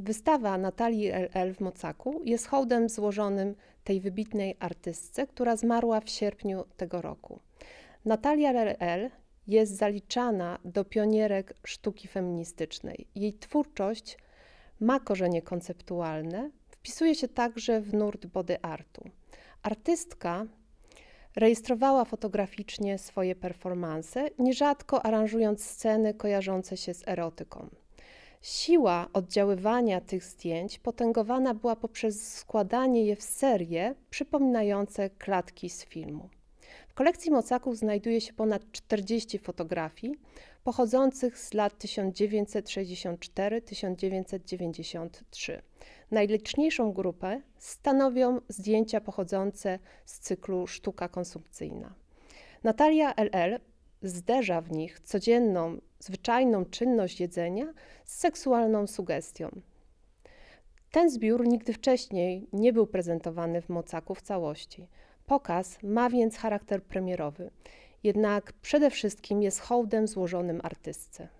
Wystawa Natalii LL w Mocaku jest hołdem złożonym tej wybitnej artystce, która zmarła w sierpniu tego roku. Natalia LL jest zaliczana do pionierek sztuki feministycznej. Jej twórczość ma korzenie konceptualne, wpisuje się także w nurt body artu. Artystka rejestrowała fotograficznie swoje performanse, nierzadko aranżując sceny kojarzące się z erotyką. Siła oddziaływania tych zdjęć potęgowana była poprzez składanie je w serie przypominające klatki z filmu. W kolekcji mocaków znajduje się ponad 40 fotografii pochodzących z lat 1964-1993. Najliczniejszą grupę stanowią zdjęcia pochodzące z cyklu Sztuka konsumpcyjna. Natalia LL zderza w nich codzienną, zwyczajną czynność jedzenia z seksualną sugestią. Ten zbiór nigdy wcześniej nie był prezentowany w Mocaku w całości. Pokaz ma więc charakter premierowy, jednak przede wszystkim jest hołdem złożonym artystce.